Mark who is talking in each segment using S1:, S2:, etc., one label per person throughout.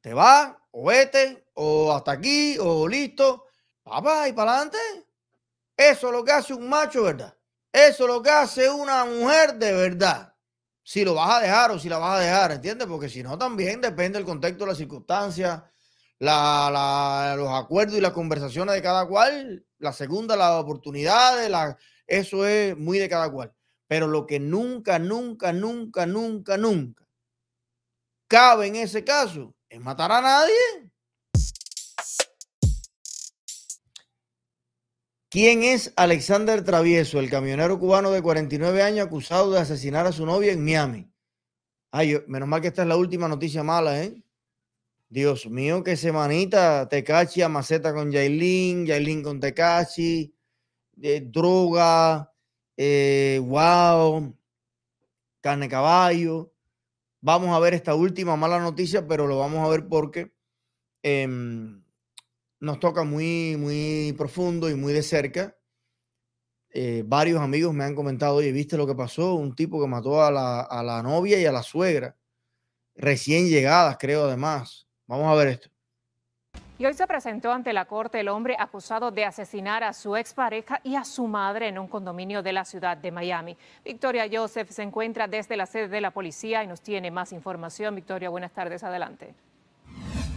S1: te va o vete, o hasta aquí, o listo, papá, y para adelante. Eso es lo que hace un macho, ¿verdad? Eso es lo que hace una mujer de verdad. Si lo vas a dejar o si la vas a dejar, ¿entiendes? Porque si no, también depende del contexto, las circunstancias, la, los acuerdos y las conversaciones de cada cual. La segunda, las oportunidades, eso es muy de cada cual. Pero lo que nunca, nunca, nunca, nunca, nunca cabe en ese caso es matar a nadie. ¿Quién es Alexander Travieso, el camionero cubano de 49 años acusado de asesinar a su novia en Miami? Ay, menos mal que esta es la última noticia mala, ¿eh? Dios mío, qué semanita. Tecachi a maceta con Jailin, Jailin con Tecachi, de eh, droga, wow, eh, carne caballo vamos a ver esta última mala noticia, pero lo vamos a ver porque em, nos toca muy, muy profundo y muy de cerca. Eh, varios amigos me han comentado, oye, ¿viste lo que pasó? Un tipo que mató a la, a la novia y a la suegra, recién llegadas, creo además. Vamos a ver esto.
S2: Y hoy se presentó ante la corte el hombre acusado de asesinar a su expareja y a su madre en un condominio de la ciudad de Miami. Victoria Joseph se encuentra desde la sede de la policía y nos tiene más información. Victoria, buenas tardes, adelante.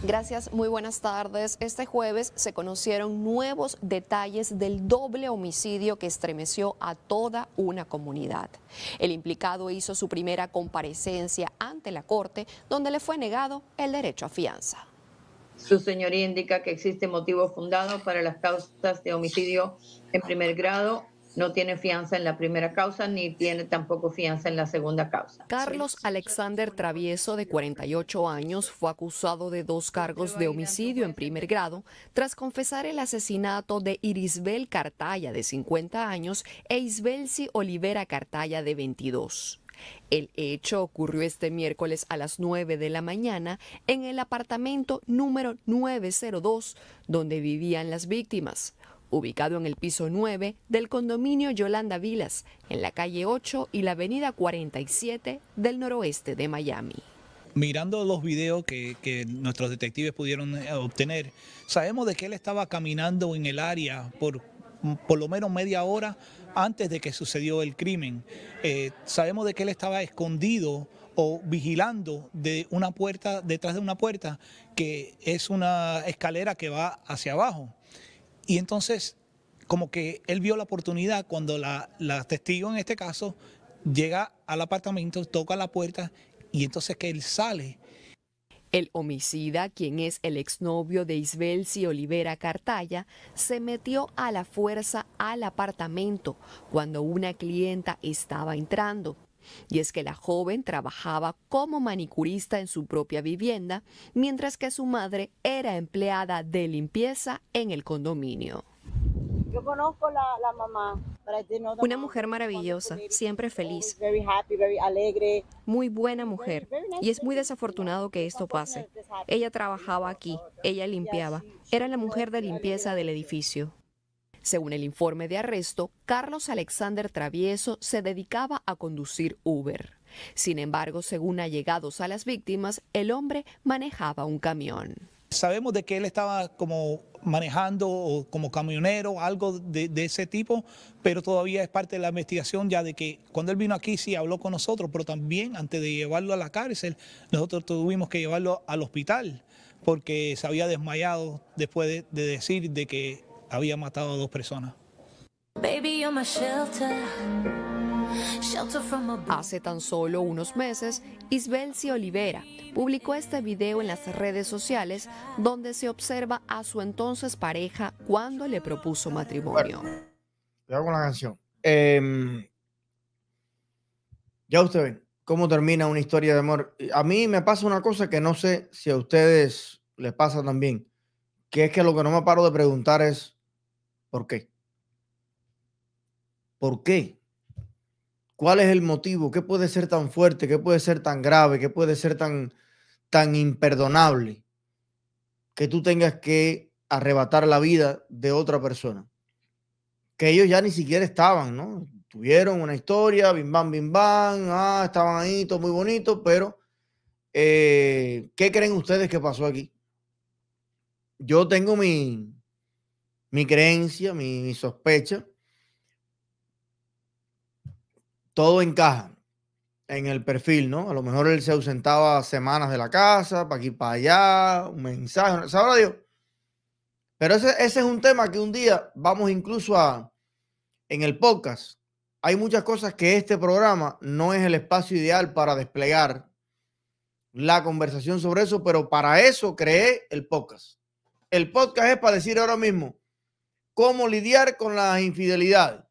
S2: Gracias, muy buenas tardes. Este jueves se conocieron nuevos detalles del doble homicidio que estremeció a toda una comunidad. El implicado hizo su primera comparecencia ante la corte, donde le fue negado el derecho a fianza. Su señoría indica que existe motivo fundado para las causas de homicidio en primer grado. No tiene fianza en la primera causa ni tiene tampoco fianza en la segunda causa. Carlos Alexander Travieso, de 48 años, fue acusado de dos cargos de homicidio en primer grado tras confesar el asesinato de Irisbel Cartaya, de 50 años, e Isbelsi Olivera Cartaya, de 22. El hecho ocurrió este miércoles a las 9 de la mañana en el apartamento número 902 donde vivían las víctimas, ubicado en el piso 9 del condominio Yolanda Vilas, en la calle 8 y la avenida 47 del noroeste de Miami
S3: mirando los videos que, nuestros detectives pudieron eh, obtener, sabemos de que él estaba caminando en el área por por lo menos media hora antes de que sucedió el crimen. Eh, sabemos de que él estaba escondido o vigilando de una puerta, detrás de una puerta, que es una escalera que va hacia abajo. Y entonces, como que él vio la oportunidad cuando la, la testigo en este caso llega al apartamento, toca la puerta y entonces que él sale el homicida,
S2: quien es el exnovio de Isbelsi Olivera Cartaya, se metió a la fuerza al apartamento cuando una clienta estaba entrando. Y es que la joven trabajaba como manicurista en su propia vivienda, mientras que su madre era empleada de limpieza en el condominio. Yo conozco la, la mamá, una mujer maravillosa, siempre feliz. Muy buena mujer. Y es muy desafortunado que esto pase. Ella trabajaba aquí, ella limpiaba. Era la mujer de limpieza del edificio. Según el informe de arresto, Carlos Alexander Travieso se dedicaba a conducir Uber. Sin embargo, según allegados a las víctimas, el hombre manejaba un
S3: camión. Sabemos de que él estaba como manejando o como camionero, algo de, ese tipo, pero todavía es parte de la investigación ya de que cuando él vino aquí sí habló con nosotros, pero también antes de llevarlo a la cárcel, nosotros tuvimos que llevarlo al hospital porque se había desmayado después de, decir de que había matado a dos personas.
S2: Hace tan solo unos meses, Isbelsi Olivera publicó este video en las redes sociales donde se observa a su entonces pareja cuando le propuso matrimonio.
S1: Bueno, hago una canción. Em, ya usted ven cómo termina una historia de amor. A mí me pasa una cosa que no sé si a ustedes les pasa también, que es que lo que no me paro de preguntar es, ¿por qué? ¿Por qué? ¿Cuál es el motivo? ¿Qué puede ser tan fuerte? ¿Qué puede ser tan grave? ¿Qué puede ser tan, tan imperdonable que tú tengas que arrebatar la vida de otra persona? Que ellos ya ni siquiera estaban, ¿no? Tuvieron una historia, bim bam, bim bam, ah, estaban ahí, todo muy bonito, pero eh, ¿qué creen ustedes que pasó aquí? Yo tengo mi, mi creencia, mi sospecha todo encaja en el perfil, ¿no? A lo mejor él se ausentaba semanas de la casa, para aquí, para allá, un mensaje, sabrá Dios. Pero ese, ese es un tema que un día vamos incluso a, en el podcast, hay muchas cosas que este programa no es el espacio ideal para desplegar la conversación sobre eso, pero para eso creé el podcast. El podcast es para decir ahora mismo cómo lidiar con las infidelidades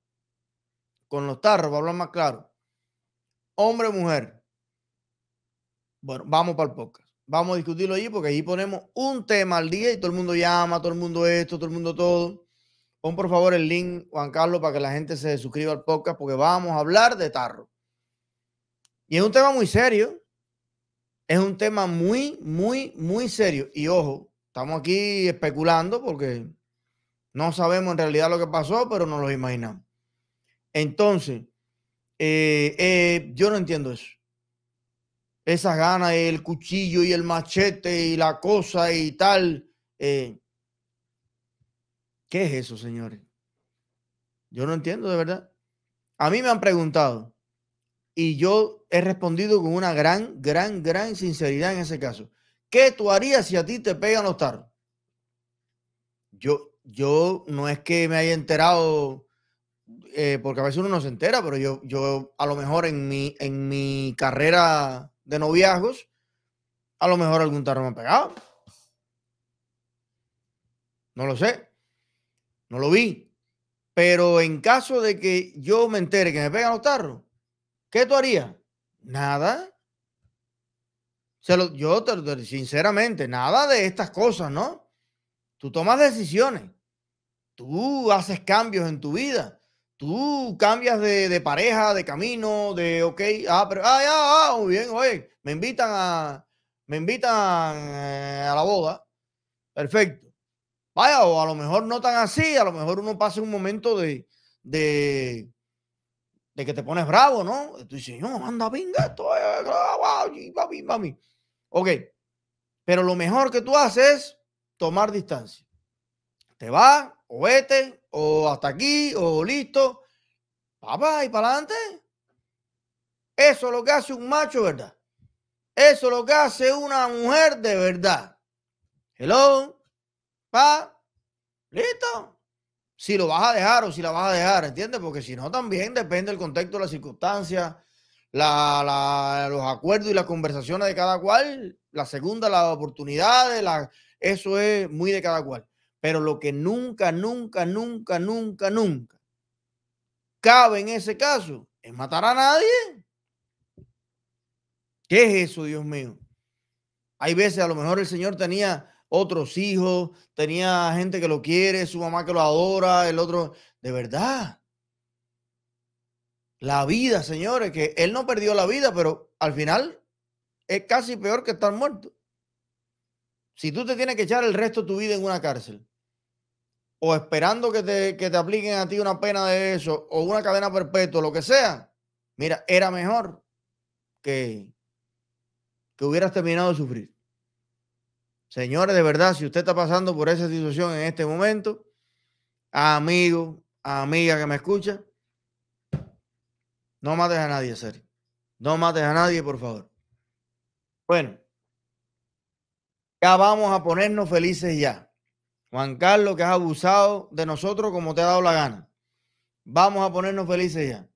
S1: con los tarros, para hablar más claro. Hombre, mujer. Bueno, vamos para el podcast. Vamos a discutirlo allí porque allí ponemos un tema al día y todo el mundo llama, todo el mundo esto, todo el mundo todo. Pon por favor el link, Juan Carlos, para que la gente se suscriba al podcast porque vamos a hablar de tarro. Y es un tema muy serio. Es un tema muy, muy, muy serio. Y ojo, estamos aquí especulando porque no sabemos en realidad lo que pasó, pero nos lo imaginamos. Entonces, eh, eh, yo no entiendo eso. Esas ganas, el cuchillo y el machete y la cosa y tal. Eh, ¿Qué es eso, señores? Yo no entiendo, de verdad. A mí me han preguntado y yo he respondido con una gran, gran, gran sinceridad en ese caso. ¿Qué tú harías si a ti te pegan los notar? Yo, yo no es que me haya enterado eh, porque a veces uno no se entera, pero yo, yo a lo mejor en mi, en mi carrera de noviazgos, a lo mejor algún tarro me ha pegado. No lo sé. No lo vi. Pero en caso de que yo me entere que me pegan los tarros, ¿qué tú harías? Nada. yo, sinceramente, nada de estas cosas, ¿no? Tú tomas decisiones. Tú haces cambios en tu vida tú cambias de, de, pareja, de camino, de ok, ah, pero ah, ya, ah, muy bien, oye, me invitan a me invitan eh, a la boda. Perfecto. Vaya, o a lo mejor no tan así, a lo mejor uno pasa un momento de, de, de que te pones bravo, ¿no? Tú dices, no, anda, venga, esto, mami, eh, eh, ah, ah, ah, mami. Ok, pero lo mejor que tú haces es tomar distancia. Te vas o vete o hasta aquí, o listo. Papá, y para adelante. Eso es lo que hace un macho, ¿verdad? Eso es lo que hace una mujer de verdad. Hello, pa, listo. Si lo vas a dejar o si la vas a dejar, ¿entiendes? Porque si no, también depende del contexto, las circunstancias, la, la, los acuerdos y las conversaciones de cada cual, la segunda, las oportunidades, la, eso es muy de cada cual. Pero lo que nunca, nunca, nunca, nunca, nunca cabe en ese caso es matar a nadie. ¿Qué es eso, Dios mío? Hay veces a lo mejor el Señor tenía otros hijos, tenía gente que lo quiere, su mamá que lo adora, el otro, de verdad. La vida, señores, que él no perdió la vida, pero al final es casi peor que estar muerto. Si tú te tienes que echar el resto de tu vida en una cárcel, o esperando que te, apliquen a ti una pena de eso, o una cadena perpetua, lo que sea, mira, era mejor que, que hubieras terminado de sufrir. Señores, de verdad, si usted está pasando por esa situación en este momento, amigo amiga que me escucha, no mates a nadie, serio. No mates a nadie, por favor. Bueno, ya vamos a ponernos felices ya. Juan Carlos, que has abusado de nosotros como te ha dado la gana. Vamos a ponernos felices ya.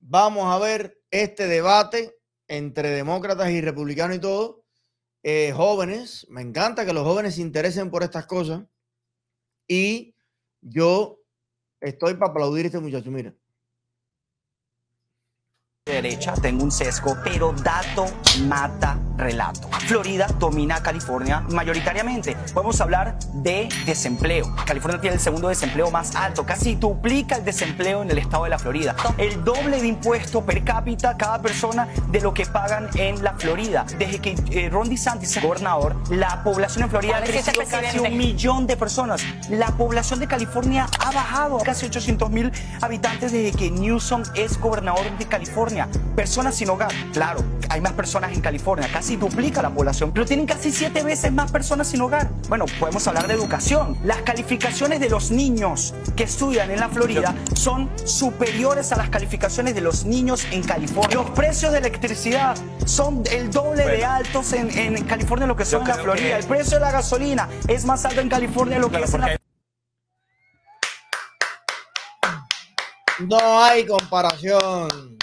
S1: Vamos a ver este debate entre demócratas y republicanos y todo. Eh, jóvenes, me encanta que los jóvenes se interesen por estas cosas. Y yo estoy para aplaudir a este muchacho. Mira,
S4: de derecha, tengo un sesgo, pero dato mata relato. Florida domina California mayoritariamente. Podemos hablar de desempleo. California tiene el segundo desempleo más alto, casi duplica el desempleo en el estado de la Florida. El doble de impuesto per cápita cada persona de lo que pagan en la Florida. Desde que eh, Ron DeSantis es gobernador, la población en Florida ha crecido casi un millón de personas. La población de California ha bajado casi 800 mil habitantes desde que Newsom es gobernador de California personas sin hogar. Claro, hay más personas en California, casi duplica la población, pero tienen casi siete veces más personas sin hogar. Bueno, podemos hablar de educación. Las calificaciones de los niños que estudian en la Florida son superiores a las calificaciones de los niños en California. Los precios de electricidad son el doble de altos en, en, California lo que son en la Florida. El precio de la gasolina es más alto en California lo que es en la
S1: No hay comparación.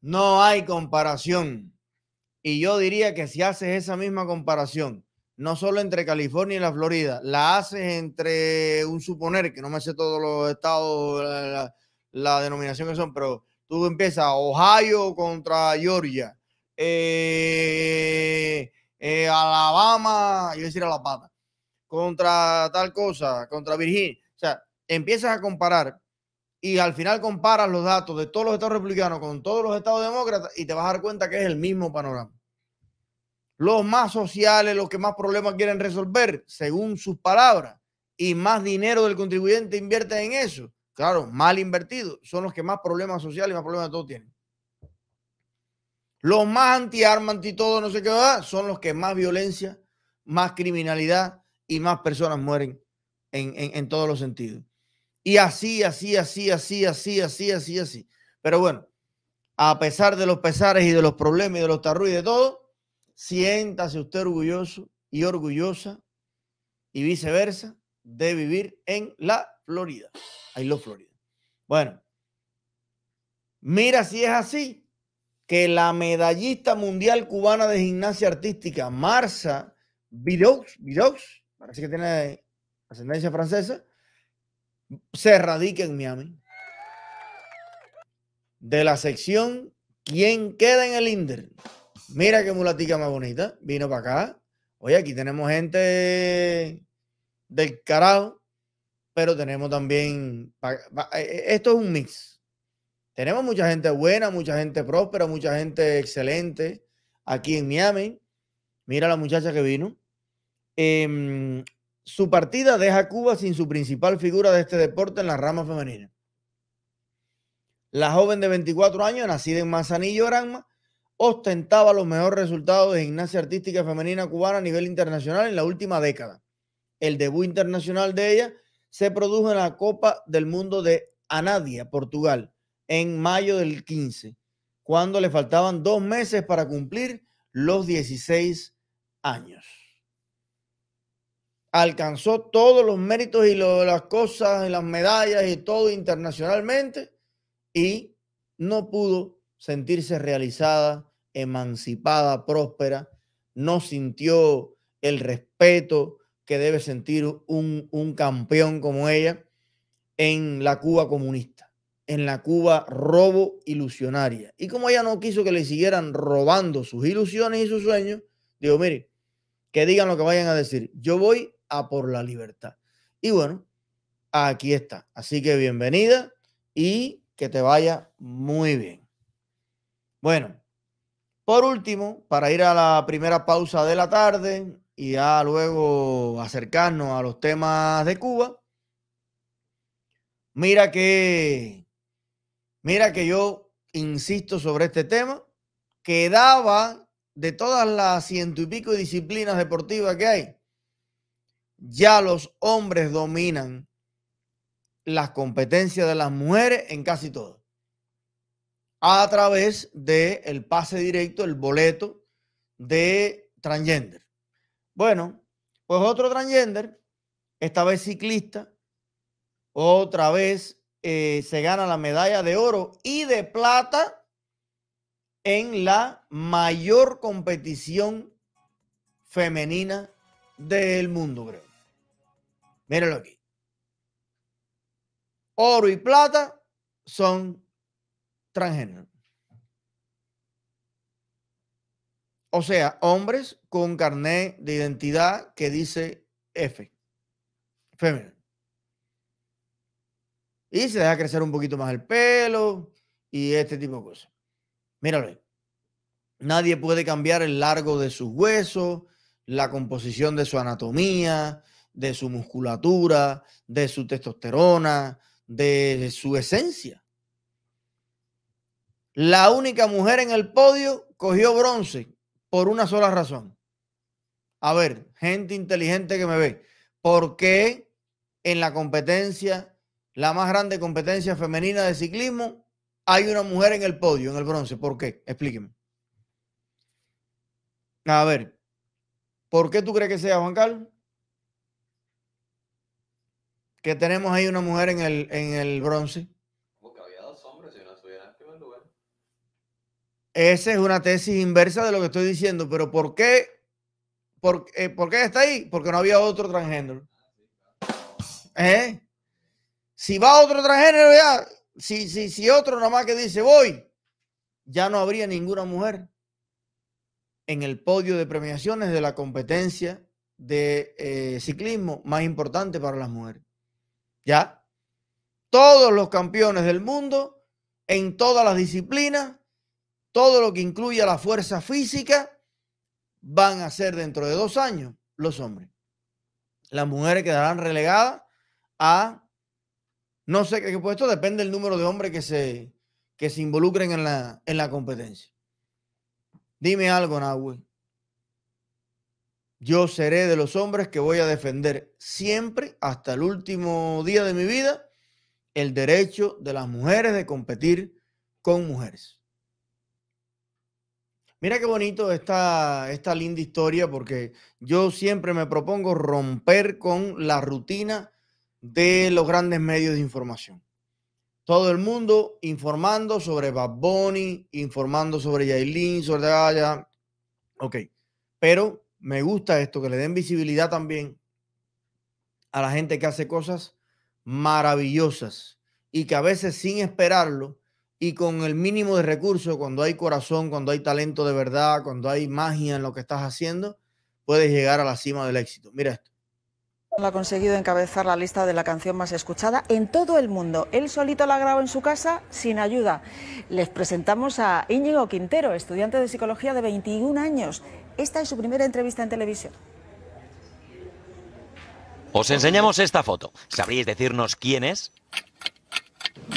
S1: No hay comparación. Y yo diría que si haces esa misma comparación, no solo entre California y la Florida, la haces entre un suponer, que no me hace todos los estados, la, denominación que son, pero tú empiezas Ohio contra Georgia, eh, eh, Alabama, yo decir a la pata, contra tal cosa, contra Virginia. O sea, empiezas a comparar y al final comparas los datos de todos los estados republicanos con todos los estados demócratas y te vas a dar cuenta que es el mismo panorama. Los más sociales, los que más problemas quieren resolver, según sus palabras, y más dinero del contribuyente invierte en eso, claro, mal invertido, son los que más problemas sociales y más problemas de todo tienen. Los más anti-arma, anti todo, no sé qué, va, son los que más violencia, más criminalidad y más personas mueren en todos los sentidos. Y así, así, así, así, así, así, así, así. Pero bueno, a pesar de los pesares y de los problemas y de los tarros y de todo, siéntase usted orgulloso y orgullosa y viceversa de vivir en la Florida. Ahí lo Florida. Bueno, mira si es así que la medallista mundial cubana de gimnasia artística, Marza Virox, parece que tiene ascendencia francesa, se radica en Miami. De la sección, ¿quién queda en el Inder? Mira qué mulatica más bonita. Vino para acá. Oye, aquí tenemos gente del carajo, pero tenemos también. Eh, eh, esto es un mix. Tenemos mucha gente buena, mucha gente próspera, mucha gente excelente aquí en Miami. Mira la muchacha que vino. Eh, su partida deja a Cuba sin su principal figura de este deporte en la rama femenina. La joven de 24 años, nacida en Manzanillo, Granma, ostentaba los mejores resultados de gimnasia artística femenina cubana a nivel internacional en la última década. El debut internacional de ella se produjo en la Copa del Mundo de Anadia, Portugal, en mayo del 15, cuando le faltaban dos meses para cumplir los 16 años alcanzó todos los méritos y las cosas y las medallas y todo internacionalmente y no pudo sentirse realizada, emancipada, próspera, no sintió el respeto que debe sentir un, un campeón como ella en la Cuba comunista, en la Cuba robo ilusionaria. Y como ella no quiso que le siguieran robando sus ilusiones y sus sueños, digo, mire, que digan lo que vayan a decir, yo voy a por la libertad. Y bueno, aquí está. Así que bienvenida y que te vaya muy bien. Bueno, por último, para ir a la primera pausa de la tarde y ya luego acercarnos a los temas de Cuba, mira que, mira que yo insisto sobre este tema, quedaba de todas las ciento y pico disciplinas deportivas que hay, ya los hombres dominan las competencias de las mujeres en casi todo. A través del pase directo, el boleto de transgender. Bueno, pues otro transgender, esta vez ciclista, otra vez eh, se gana la medalla de oro y de plata en la mayor competición femenina del mundo, creo. Míralo aquí. Oro y plata son transgénero. O sea, hombres con carnet de identidad que dice F, femenino. Y se deja crecer un poquito más el pelo y este tipo de cosas. Míralo ahí. Nadie puede cambiar el largo de sus huesos, la composición de su anatomía, de su musculatura, de su testosterona, de su esencia. La única mujer en el podio cogió bronce por una sola razón. A ver, gente inteligente que me ve, ¿por qué en la competencia, la más grande competencia femenina de ciclismo, hay una mujer en el podio, en el bronce? ¿Por qué? Explíqueme. A ver, ¿por qué tú crees que sea, Juan Carlos? que tenemos ahí una mujer en el, bronce. Esa es una tesis inversa de lo que estoy diciendo, pero ¿por qué? ¿Por, eh, qué está ahí? Porque no había otro transgénero. Ah, ¿Eh? Si va otro transgénero, si, si, si otro nomás que dice voy, ya no habría ninguna mujer en el podio de premiaciones de la competencia de eh, ciclismo más importante para las mujeres. ¿Ya? Todos los campeones del mundo en todas las disciplinas, todo lo que incluya la fuerza física, van a ser dentro de dos años los hombres. Las mujeres quedarán relegadas a no sé qué puesto, depende del número de hombres que se, que se involucren en la, en la competencia. Dime algo, Nahue. Yo seré de los hombres que voy a defender siempre, hasta el último día de mi vida, el derecho de las mujeres de competir con mujeres. Mira qué bonito esta, esta linda historia porque yo siempre me propongo romper con la rutina de los grandes medios de información. Todo el mundo informando sobre Bad Bunny, informando sobre Yailin, sobre... Daya. Ok, pero me gusta esto, que le den visibilidad también a la gente que hace cosas maravillosas y que a veces sin esperarlo y con el mínimo de recursos, cuando hay corazón, cuando hay talento de verdad, cuando hay magia en lo que estás haciendo, puedes llegar a la cima del éxito. Mira esto.
S4: Ha conseguido encabezar la lista de la canción más escuchada en todo el mundo. Él solito la grabó en su casa sin ayuda. Les presentamos a Íñigo Quintero, estudiante de psicología de 21 años. Esta es su primera entrevista en televisión.
S5: Os enseñamos esta foto. ¿Sabríais decirnos quién es?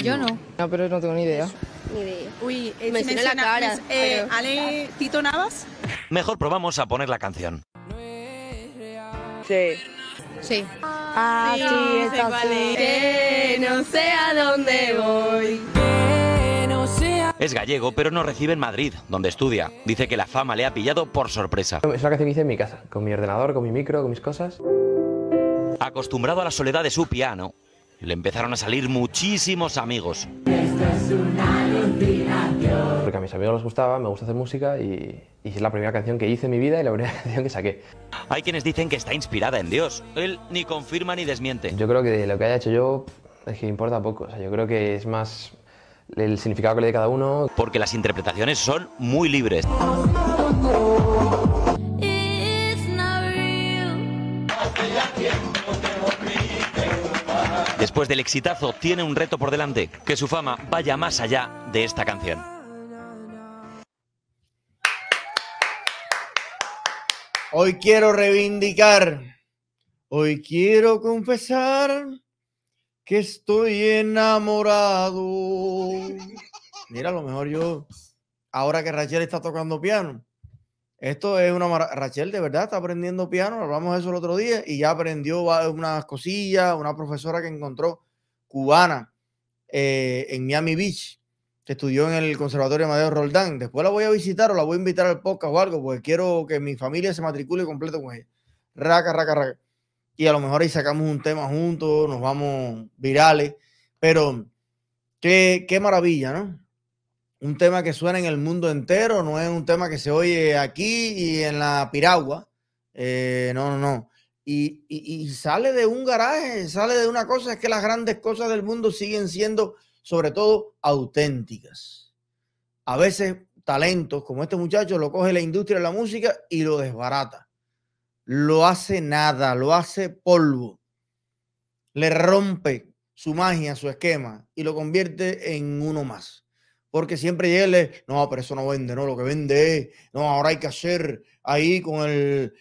S6: Yo no. No, pero no tengo ni idea. Ni idea. Uy, eh, me, la cara. Pues, eh, ¿Ale Tito Navas?
S5: Mejor probamos a poner la canción.
S2: Sí. Sí.
S4: Ah, sí, no
S3: sé a dónde
S2: voy.
S5: Es gallego, pero no recibe en Madrid, donde estudia. Dice que la fama le ha pillado por sorpresa. Es una canción que hice en mi casa, con mi ordenador, con mi micro, con mis cosas. Acostumbrado a la soledad de su piano, le empezaron a salir muchísimos amigos. Esto es una alucinación. Porque a mis amigos les gustaba, me gusta hacer música y, es la primera canción que hice en mi vida y la primera canción que saqué. Hay quienes dicen que está inspirada en Dios. Él ni confirma ni desmiente. Yo creo que lo que haya hecho yo es que importa poco. yo creo que es más el significado que le dé cada uno. Porque las interpretaciones son muy libres. Después del exitazo tiene un reto por delante, que su fama vaya más allá de esta canción.
S1: Hoy quiero reivindicar, hoy quiero confesar que estoy enamorado. Mira, a lo mejor yo, ahora que Rachel está tocando piano, esto es una Rachel de verdad está aprendiendo piano, hablamos de eso el otro día y ya aprendió unas cosillas, una profesora que encontró cubana eh, en Miami Beach, que estudió en el Conservatorio Amadeo Roldán. Después la voy a visitar o la voy a invitar al podcast o algo, porque quiero que mi familia se matricule completo con ella. Raca, raca, raca y a lo mejor ahí sacamos un tema juntos, nos vamos virales, pero qué, maravilla, ¿no? Un tema que suena en el mundo entero, no es un tema que se oye aquí y en la piragua, eh, no, no, no. y, sale de un garaje, sale de una cosa, es que las grandes cosas del mundo siguen siendo sobre todo auténticas. A veces talentos como este muchacho lo coge la industria de la música y lo desbarata lo hace nada, lo hace polvo, le rompe su magia, su esquema y lo convierte en uno más. Porque siempre llega no, pero eso no vende, no, lo que vende es, no, ahora hay que hacer ahí con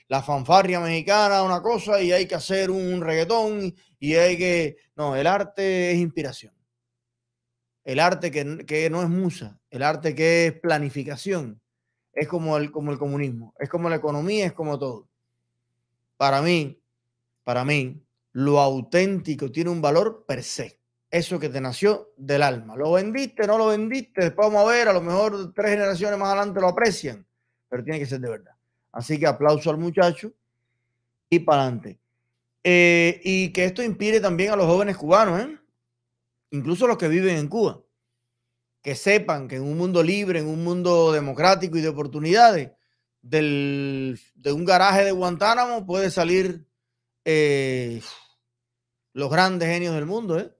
S1: la fanfarria mexicana una cosa y hay que hacer un reggaetón y hay que, no, el arte es inspiración. El arte que, que no es musa, el arte que es planificación, es como el, como el comunismo, es como la economía, es como todo para mí, para mí, lo auténtico tiene un valor per se. Eso que te nació del alma. Lo vendiste, no lo vendiste, después vamos a ver, a lo mejor tres generaciones más adelante lo aprecian, pero tiene que ser de verdad. Así que aplauso al muchacho y para adelante. Eh, y que esto impide también a los jóvenes cubanos, ¿eh? incluso los que viven en Cuba, que sepan que en un mundo libre, en un mundo democrático y de oportunidades, de un garaje de Guantánamo puede salir eh, los grandes genios del mundo, ¿eh?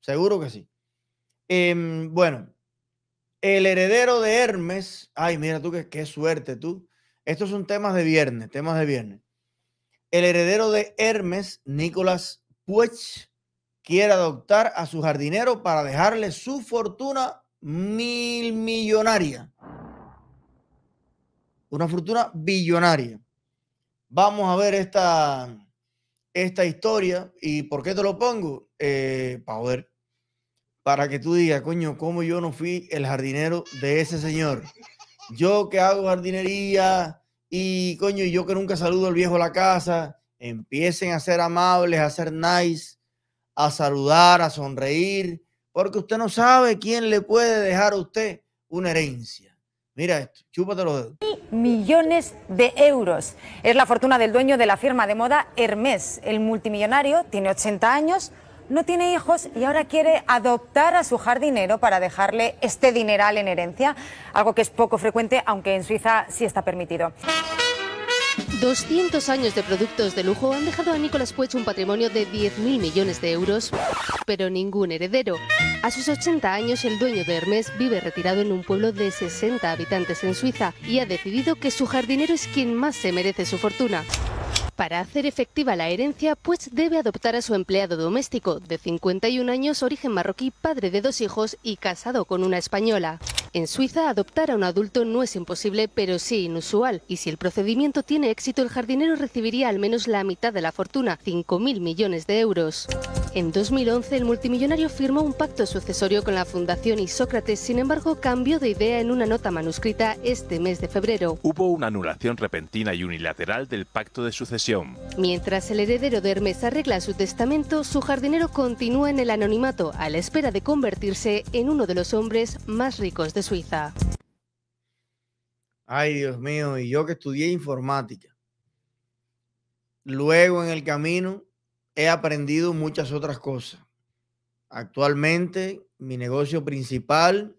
S1: Seguro que sí. Em, bueno, el heredero de Hermes, ay, mira tú qué, qué suerte tú. Estos son temas de viernes, temas de viernes. El heredero de Hermes, Nicolás Puech, quiere adoptar a su jardinero para dejarle su fortuna mil millonaria una fortuna billonaria. Vamos a ver esta, esta historia y por qué te lo pongo, eh, para que tú digas, coño, cómo yo no fui el jardinero de ese señor. Yo que hago jardinería y coño, yo que nunca saludo al viejo de la casa, empiecen a ser amables, a ser nice, a saludar, a sonreír, porque usted no sabe quién le puede dejar a usted una herencia. Mira, chúpatelo. Millones de euros.
S6: Es la fortuna del dueño de la firma de moda Hermès. El multimillonario tiene 80 años, no tiene hijos y ahora quiere adoptar a su jardinero para dejarle este dineral en herencia, algo que es poco frecuente, aunque en Suiza sí está permitido. 200 años de productos de lujo han dejado a Nicolas Puig un patrimonio de 10.000 millones de euros, pero ningún heredero. A sus 80 años, el dueño de Hermes vive retirado en un pueblo de 60 habitantes en Suiza y ha decidido que su jardinero es quien más se merece su fortuna. Para hacer efectiva la herencia, pues debe adoptar a su empleado doméstico, de 51 años, origen marroquí, padre de dos hijos y casado con una española. En Suiza, adoptar a un adulto no es imposible, pero sí inusual. Y si el procedimiento tiene éxito, el jardinero recibiría al menos la mitad de la fortuna, 5.000 millones de euros. En 2011, el multimillonario firmó un pacto sucesorio con la Fundación Isócrates, sin embargo, cambió de idea en una nota manuscrita este mes de febrero.
S3: Hubo una anulación repentina y unilateral del pacto de sucesión.
S6: Mientras el heredero de Hermes arregla su testamento, su jardinero continúa en el anonimato, a la espera de convertirse en uno de los hombres más ricos de Suiza.
S1: Ay, Dios mío, y yo que estudié informática. Luego en el camino he aprendido muchas otras cosas. Actualmente mi negocio principal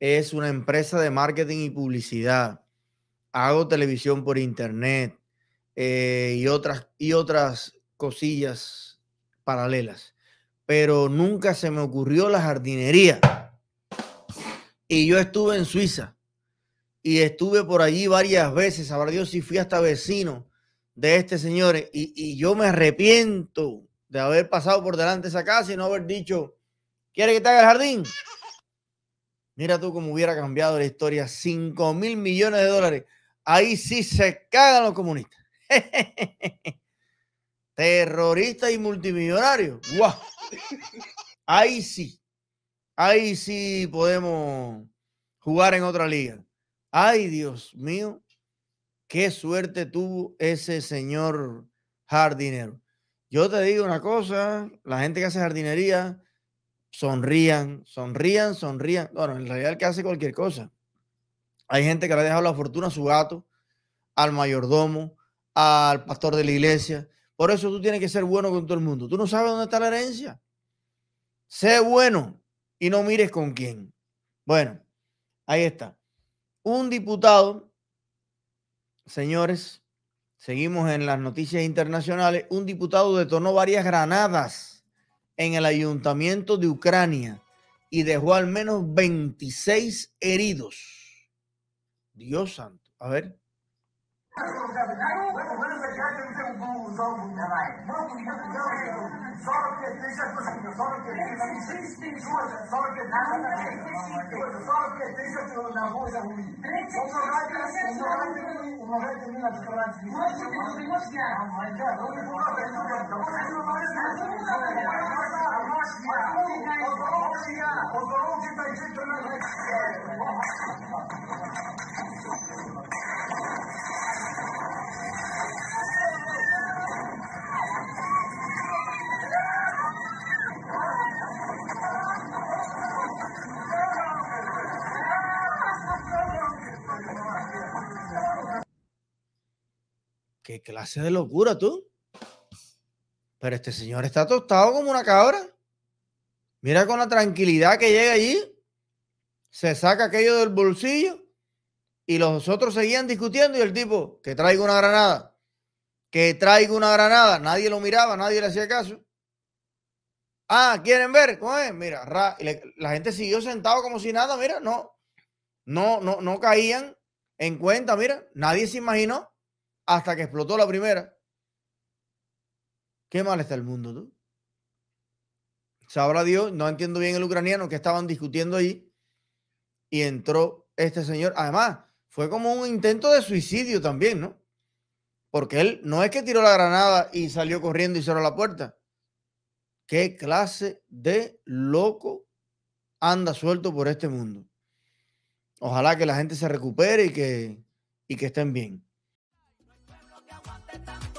S1: es una empresa de marketing y publicidad. Hago televisión por internet eh, y, otras, y otras cosillas paralelas. Pero nunca se me ocurrió la jardinería. Y yo estuve en Suiza y estuve por allí varias veces. Sabrá Dios si fui hasta vecino de este, señor, y, yo me arrepiento de haber pasado por delante esa casa y no haber dicho, ¿quiere que te haga el jardín? Mira tú cómo hubiera cambiado la historia. 5 mil millones de dólares. Ahí sí se cagan los comunistas. Terroristas y multimillonarios. ¡Wow! Ahí sí. Ahí sí podemos jugar en otra liga. Ay, Dios mío. Qué suerte tuvo ese señor jardinero. Yo te digo una cosa, la gente que hace jardinería, sonrían, sonrían, sonrían. Bueno, en realidad el que hace cualquier cosa. Hay gente que le ha dejado la fortuna a su gato, al mayordomo, al pastor de la iglesia. Por eso tú tienes que ser bueno con todo el mundo. Tú no sabes dónde está la herencia. Sé bueno y no mires con quién. Bueno, ahí está. Un diputado señores, seguimos en las noticias internacionales. Un diputado detonó varias granadas en el ayuntamiento de Ucrania y dejó al menos 26 heridos. Dios santo. A ver.
S4: salvo e erai. Não, porque não é só que deixa tu sentir, só que deixa tu
S1: só que deixa só que deixa tu na voz ruim.
S3: Uma vez termina de falar de mim. Mas eu não tenho mais guerra. Mas já, não me vou lá para isso, cara. Você não vai ser nada. Não vai ser nada. Não vai ser nada. Não vai
S4: ser nada. Não vai ser nada. Não vai ser nada. Não vai ser nada.
S1: qué clase de locura tú. Pero este señor está tostado como una cabra. Mira con la tranquilidad que llega allí, se saca aquello del bolsillo y los otros seguían discutiendo y el tipo, que traiga una granada, que traiga una granada, nadie lo miraba, nadie le hacía caso. Ah, ¿quieren ver? ¿Cómo es? Mira, la gente siguió sentado como si nada, mira, no, no, no, no caían en cuenta, mira, nadie se imaginó hasta que explotó la primera. Qué mal está el mundo, tú. Sabrá Dios, no entiendo bien el ucraniano que estaban discutiendo ahí Y entró este señor. Además, fue como un intento de suicidio también, ¿no? Porque él no es que tiró la granada y salió corriendo y cerró la puerta. ¿Qué clase de loco anda suelto por este mundo? Ojalá que la gente se recupere y que, y que estén bien apretamos.